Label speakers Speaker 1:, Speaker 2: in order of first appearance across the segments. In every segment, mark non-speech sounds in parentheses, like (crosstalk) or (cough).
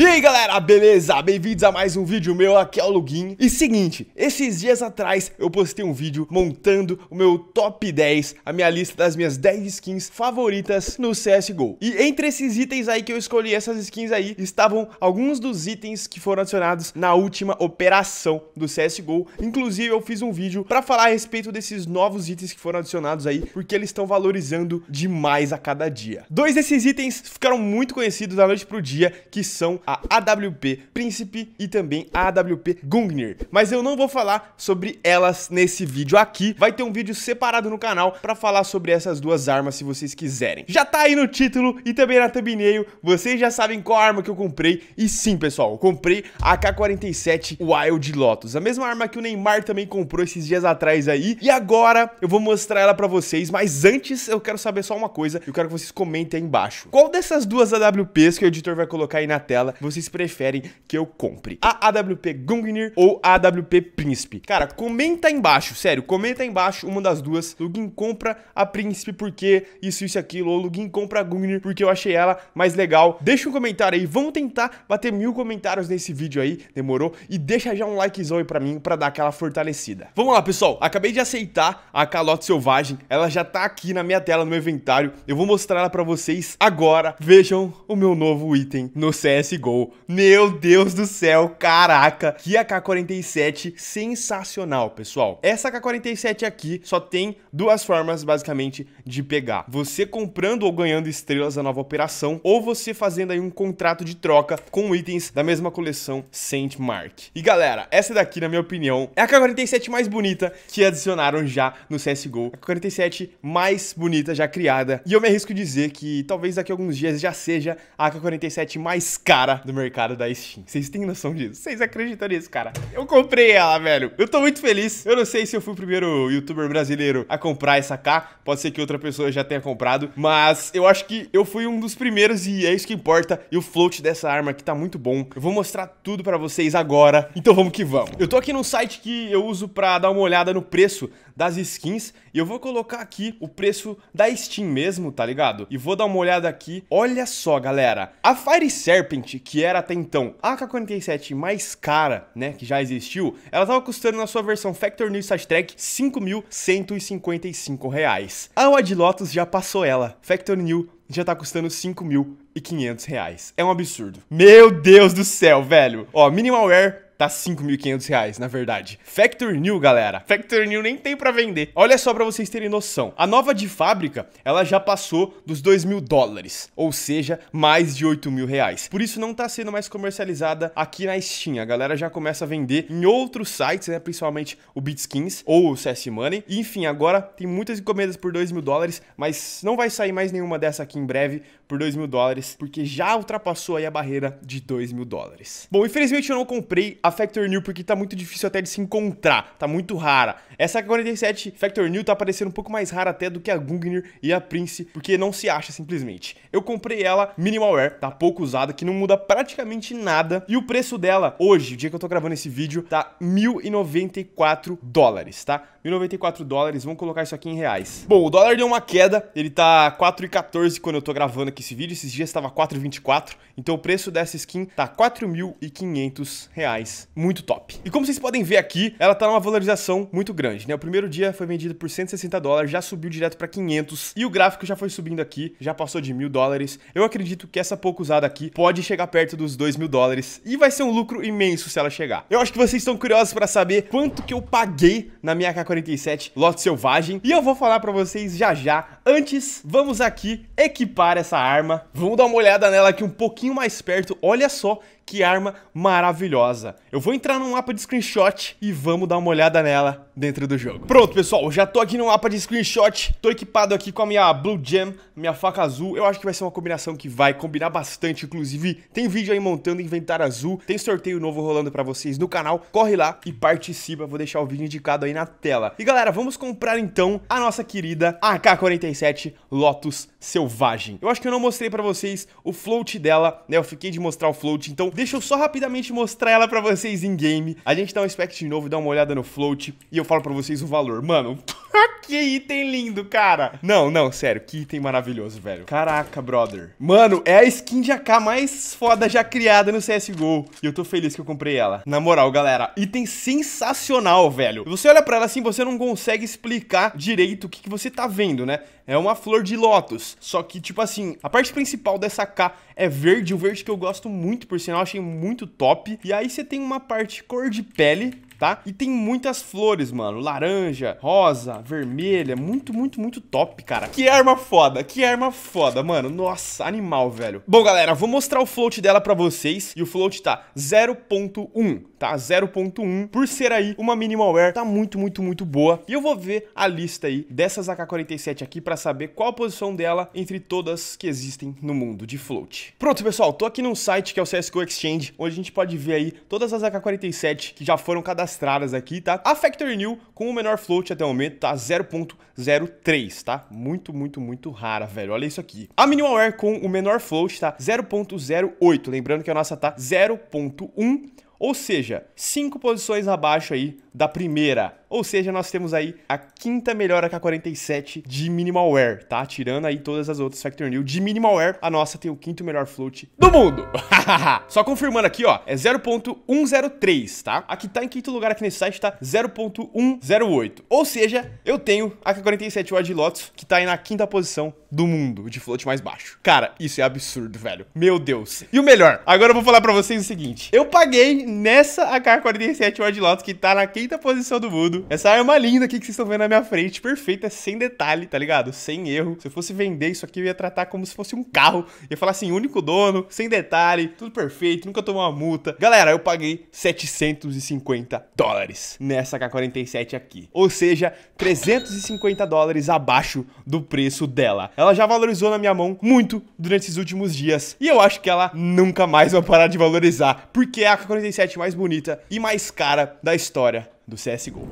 Speaker 1: E aí galera, beleza? Bem-vindos a mais um vídeo meu, aqui é o Lugin E seguinte, esses dias atrás eu postei um vídeo montando o meu top 10 A minha lista das minhas 10 skins favoritas no CSGO E entre esses itens aí que eu escolhi, essas skins aí Estavam alguns dos itens que foram adicionados na última operação do CSGO Inclusive eu fiz um vídeo pra falar a respeito desses novos itens que foram adicionados aí Porque eles estão valorizando demais a cada dia Dois desses itens ficaram muito conhecidos da noite pro dia, que são a AWP Príncipe e também a AWP Gungnir. Mas eu não vou falar sobre elas nesse vídeo aqui. Vai ter um vídeo separado no canal para falar sobre essas duas armas se vocês quiserem. Já tá aí no título e também na thumbnail. Vocês já sabem qual arma que eu comprei. E sim, pessoal, eu comprei a AK-47 Wild Lotus. A mesma arma que o Neymar também comprou esses dias atrás aí. E agora eu vou mostrar ela pra vocês. Mas antes eu quero saber só uma coisa. Eu quero que vocês comentem aí embaixo. Qual dessas duas AWPs que o editor vai colocar aí na tela vocês preferem que eu compre? A AWP Gungnir ou a AWP Príncipe? Cara, comenta aí embaixo, sério, comenta aí embaixo uma das duas. Lugin compra a Príncipe porque isso, isso, aquilo, ou Lugin compra a Gungnir porque eu achei ela mais legal. Deixa um comentário aí, vamos tentar bater mil comentários nesse vídeo aí, demorou? E deixa já um likezão aí pra mim, pra dar aquela fortalecida. Vamos lá, pessoal, acabei de aceitar a Calote Selvagem, ela já tá aqui na minha tela, no meu inventário. Eu vou mostrar ela pra vocês agora. Vejam o meu novo item no CSGO gol. Meu Deus do céu, caraca, que AK-47 sensacional, pessoal. Essa AK-47 aqui só tem duas formas, basicamente, de pegar. Você comprando ou ganhando estrelas da nova operação, ou você fazendo aí um contrato de troca com itens da mesma coleção Saint Mark. E galera, essa daqui, na minha opinião, é a AK-47 mais bonita que adicionaram já no CSGO. A AK-47 mais bonita já criada. E eu me arrisco dizer que talvez daqui a alguns dias já seja a AK-47 mais cara do mercado da Steam. Vocês têm noção disso? Vocês acreditam nisso, cara? Eu comprei ela, velho. Eu tô muito feliz. Eu não sei se eu fui o primeiro youtuber brasileiro a comprar essa K. Pode ser que outra pessoa já tenha comprado. Mas eu acho que eu fui um dos primeiros e é isso que importa. E o float dessa arma aqui tá muito bom. Eu vou mostrar tudo pra vocês agora. Então vamos que vamos. Eu tô aqui num site que eu uso pra dar uma olhada no preço das skins. E eu vou colocar aqui o preço da Steam mesmo, tá ligado? E vou dar uma olhada aqui. Olha só, galera. A Fire Serpent, que era até então a AK-47 mais cara, né, que já existiu, ela estava custando na sua versão Factor New Side Track R$ 5.155. Reais. A Wad Lotus já passou ela. Factor New já tá custando 5 mil e 500 reais. É um absurdo. Meu Deus do céu, velho. Ó, Minimal Air tá 5.500 reais na verdade. Factory New, galera. Factory New nem tem pra vender. Olha só pra vocês terem noção. A nova de fábrica, ela já passou dos 2 mil dólares, ou seja, mais de 8 mil reais. Por isso não tá sendo mais comercializada aqui na Steam. A galera já começa a vender em outros sites, né? Principalmente o Bitskins ou o CS Money. E, enfim, agora tem muitas encomendas por 2 mil dólares, mas não vai sair mais nenhuma dessa aqui em breve por 2 mil dólares, porque já ultrapassou aí a barreira de 2 mil dólares. Bom, infelizmente eu não comprei a a Factor New, porque tá muito difícil até de se encontrar, tá muito rara. Essa 47 Factor New tá parecendo um pouco mais rara até do que a Gungnir e a Prince, porque não se acha simplesmente. Eu comprei ela wear, tá pouco usada, que não muda praticamente nada, e o preço dela hoje, o dia que eu tô gravando esse vídeo, tá 1.094 dólares, tá? 1.094 dólares, vamos colocar isso aqui em reais. Bom, o dólar deu uma queda, ele tá 4,14 quando eu tô gravando aqui esse vídeo, esses dias tava 4,24, então o preço dessa skin tá R$ 4.500. Muito top. E como vocês podem ver aqui, ela tá numa valorização muito grande, né? O primeiro dia foi vendido por 160 dólares, já subiu direto para 500 e o gráfico já foi subindo aqui, já passou de mil dólares. Eu acredito que essa pouco usada aqui pode chegar perto dos 2 mil dólares e vai ser um lucro imenso se ela chegar. Eu acho que vocês estão curiosos para saber quanto que eu paguei na minha AK-47 Lote Selvagem e eu vou falar para vocês já já. Antes, vamos aqui equipar essa arma. Vamos dar uma olhada nela aqui um pouquinho pouquinho mais perto, olha só que arma maravilhosa. Eu vou entrar num mapa de screenshot e vamos dar uma olhada nela dentro do jogo. Pronto, pessoal, já tô aqui no mapa de screenshot. Tô equipado aqui com a minha Blue Gem, minha faca azul. Eu acho que vai ser uma combinação que vai combinar bastante. Inclusive, tem vídeo aí montando inventário azul. Tem sorteio novo rolando pra vocês no canal. Corre lá e participa. Vou deixar o vídeo indicado aí na tela. E galera, vamos comprar então a nossa querida AK-47 Lotus Selvagem. Eu acho que eu não mostrei pra vocês o float dela, né? Eu fiquei de mostrar o float, então Deixa eu só rapidamente mostrar ela pra vocês em game. A gente dá um de novo, dá uma olhada no float e eu falo pra vocês o valor. Mano, (laughs) que item lindo, cara. Não, não, sério, que item maravilhoso, velho. Caraca, brother. Mano, é a skin de AK mais foda já criada no CSGO. E eu tô feliz que eu comprei ela. Na moral, galera, item sensacional, velho. Você olha pra ela assim, você não consegue explicar direito o que, que você tá vendo, né? É uma flor de lótus. Só que, tipo assim, a parte principal dessa AK é verde. o verde que eu gosto muito, por sinal, achei muito top. E aí você tem uma parte cor de pele tá? E tem muitas flores, mano. Laranja, rosa, vermelha. Muito, muito, muito top, cara. Que arma foda, que arma foda, mano. Nossa, animal, velho. Bom, galera, vou mostrar o float dela pra vocês. E o float tá 0.1, tá? 0.1. Por ser aí uma wear, tá muito, muito, muito boa. E eu vou ver a lista aí dessas AK-47 aqui pra saber qual a posição dela entre todas que existem no mundo de float. Pronto, pessoal. Tô aqui num site que é o CSGO Exchange, onde a gente pode ver aí todas as AK-47 que já foram cadastradas cadastradas aqui, tá? A Factory New com o menor float até o momento tá 0.03, tá? Muito, muito, muito rara, velho. Olha isso aqui. A Minimalware com o menor float tá 0.08, lembrando que a nossa tá 0.1, ou seja, 5 posições abaixo aí da primeira ou seja, nós temos aí a quinta melhor AK-47 de minimal Wear, tá? Tirando aí todas as outras Factor New de minimal Wear, a nossa tem o quinto melhor float do mundo. (laughs) Só confirmando aqui, ó, é 0.103, tá? Aqui tá em quinto lugar aqui nesse site, tá? 0.108. Ou seja, eu tenho a AK-47 Wide Lotus, que tá aí na quinta posição do mundo de float mais baixo. Cara, isso é absurdo, velho. Meu Deus. E o melhor, agora eu vou falar pra vocês o seguinte. Eu paguei nessa AK-47 Wide Lotus, que tá na quinta posição do mundo, tudo. Essa arma linda aqui que vocês estão vendo na minha frente, perfeita, é sem detalhe, tá ligado? Sem erro. Se eu fosse vender isso aqui, eu ia tratar como se fosse um carro. Ia falar assim, único dono, sem detalhe, tudo perfeito, nunca tomou uma multa. Galera, eu paguei 750 dólares nessa K47 aqui. Ou seja, 350 dólares abaixo do preço dela. Ela já valorizou na minha mão muito durante esses últimos dias. E eu acho que ela nunca mais vai parar de valorizar, porque é a K47 mais bonita e mais cara da história do CSGO.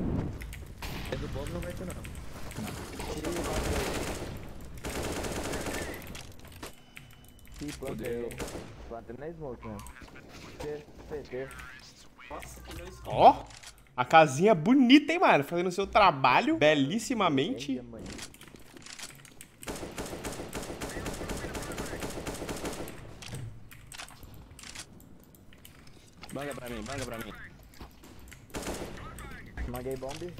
Speaker 1: É do Ó! A casinha bonita, hein, mano? Fazendo o seu trabalho belíssimamente. Manga pra mim, manga pra mim. Maguei bomba bomb.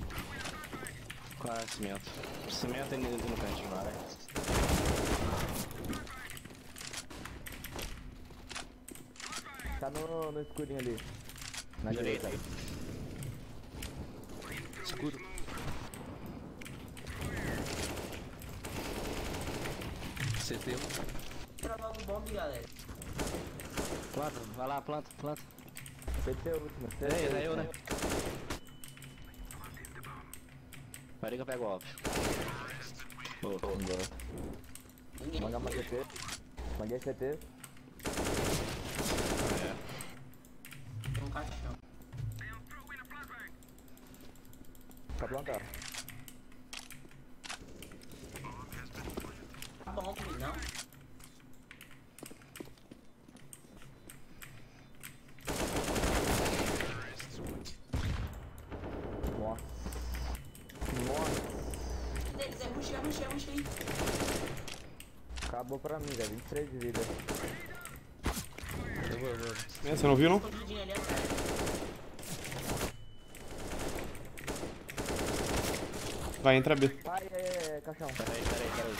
Speaker 1: Qual é cimento? Cimento ainda dentro no cantinho agora. É? Tá no, no escurinho ali. Na direita. direita. Escuro. CT. Pra logo bomb, galera. Planta, vai lá, planta, planta. CT é o último. É, é eu, né? Parei que eu pego o óbvio. Boa, boa. Manga uma CT. Manguei CT. É. Tem um caixão. Tá plantado. deles. É rush, é rush, é rush aí. Acabou pra mim, já 23 de vida. Eu vou, eu vou. É, você não viu, não? Vai, entra B. É, é, peraí, peraí, peraí.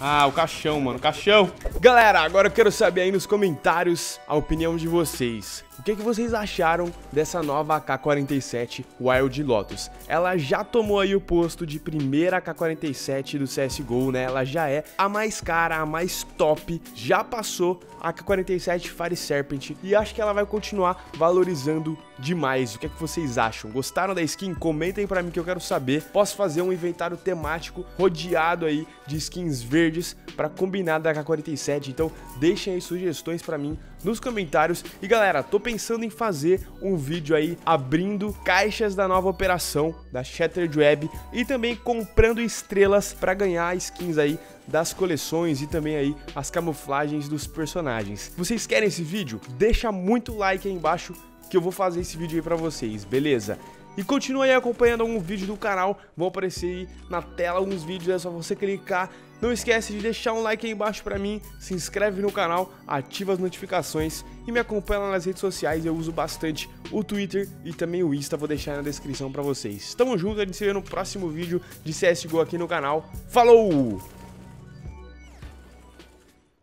Speaker 1: Ah, o caixão, mano, o caixão. Galera, agora eu quero saber aí nos comentários a opinião de vocês. O que, que vocês acharam dessa nova AK-47 Wild Lotus? Ela já tomou aí o posto de primeira AK-47 do CSGO, né? Ela já é a mais cara, a mais top, já passou a AK-47 Fire Serpent e acho que ela vai continuar valorizando demais. O que, é que vocês acham? Gostaram da skin? Comentem para mim que eu quero saber. Posso fazer um inventário temático rodeado aí de skins verdes para combinar da AK-47. Então deixem aí sugestões para mim nos comentários. E galera, tô pensando em fazer um vídeo aí abrindo caixas da nova operação da Shattered Web e também comprando estrelas para ganhar skins aí das coleções e também aí as camuflagens dos personagens. Vocês querem esse vídeo? Deixa muito like aí embaixo que eu vou fazer esse vídeo aí pra vocês, beleza? E continua aí acompanhando algum vídeo do canal, vão aparecer aí na tela alguns vídeos, é só você clicar. Não esquece de deixar um like aí embaixo pra mim, se inscreve no canal, ativa as notificações e me acompanha lá nas redes sociais, eu uso bastante o Twitter e também o Insta, vou deixar na descrição pra vocês. Tamo junto, a gente se vê no próximo vídeo de CSGO aqui no canal. Falou!